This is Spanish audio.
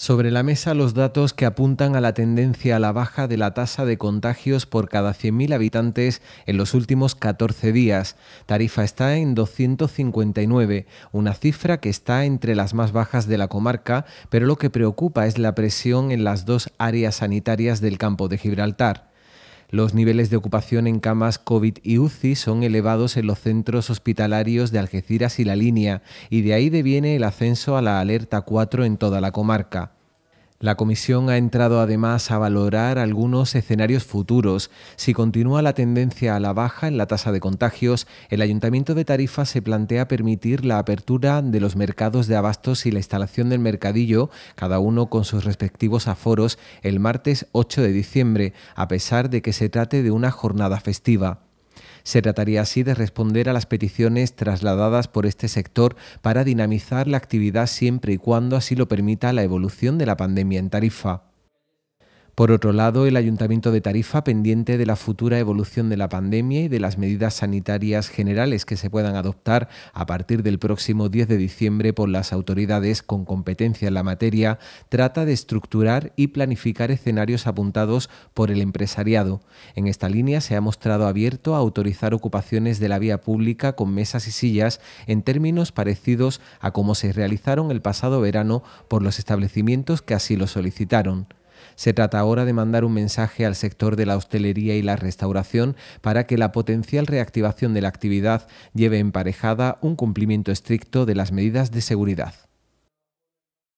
sobre la mesa los datos que apuntan a la tendencia a la baja de la tasa de contagios por cada 100.000 habitantes en los últimos 14 días. Tarifa está en 259, una cifra que está entre las más bajas de la comarca, pero lo que preocupa es la presión en las dos áreas sanitarias del campo de Gibraltar. Los niveles de ocupación en camas COVID y UCI son elevados en los centros hospitalarios de Algeciras y La Línea, y de ahí deviene el ascenso a la alerta 4 en toda la comarca. La comisión ha entrado además a valorar algunos escenarios futuros. Si continúa la tendencia a la baja en la tasa de contagios, el Ayuntamiento de Tarifa se plantea permitir la apertura de los mercados de abastos y la instalación del mercadillo, cada uno con sus respectivos aforos, el martes 8 de diciembre, a pesar de que se trate de una jornada festiva. Se trataría así de responder a las peticiones trasladadas por este sector para dinamizar la actividad siempre y cuando así lo permita la evolución de la pandemia en Tarifa. Por otro lado, el Ayuntamiento de Tarifa, pendiente de la futura evolución de la pandemia y de las medidas sanitarias generales que se puedan adoptar a partir del próximo 10 de diciembre por las autoridades con competencia en la materia, trata de estructurar y planificar escenarios apuntados por el empresariado. En esta línea se ha mostrado abierto a autorizar ocupaciones de la vía pública con mesas y sillas en términos parecidos a como se realizaron el pasado verano por los establecimientos que así lo solicitaron. Se trata ahora de mandar un mensaje al sector de la hostelería y la restauración para que la potencial reactivación de la actividad lleve emparejada un cumplimiento estricto de las medidas de seguridad.